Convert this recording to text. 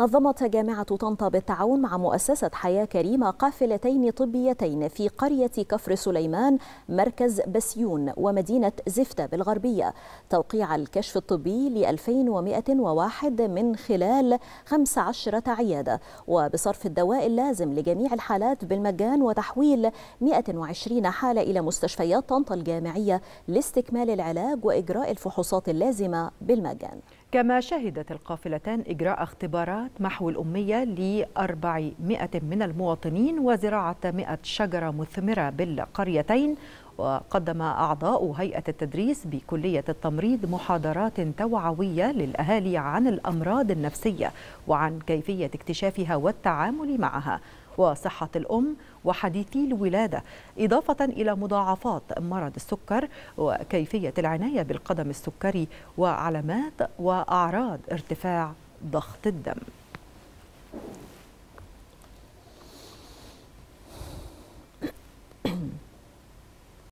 نظمت جامعة طنطا بالتعاون مع مؤسسة حياة كريمة قافلتين طبيتين في قرية كفر سليمان مركز بسيون ومدينة زفتة بالغربية توقيع الكشف الطبي ل 2101 من خلال 15 عيادة وبصرف الدواء اللازم لجميع الحالات بالمجان وتحويل 120 حالة إلى مستشفيات طنطا الجامعية لاستكمال العلاج وإجراء الفحوصات اللازمة بالمجان كما شهدت القافلتان إجراء اختبارات محو الأمية لأربعمائة من المواطنين وزراعة 100 شجرة مثمرة بالقريتين وقدم أعضاء هيئة التدريس بكلية التمريض محاضرات توعوية للأهالي عن الأمراض النفسية وعن كيفية اكتشافها والتعامل معها وصحة الأم وحديثي الولادة إضافة إلى مضاعفات مرض السكر وكيفية العناية بالقدم السكري وعلامات وأعراض ارتفاع ضغط الدم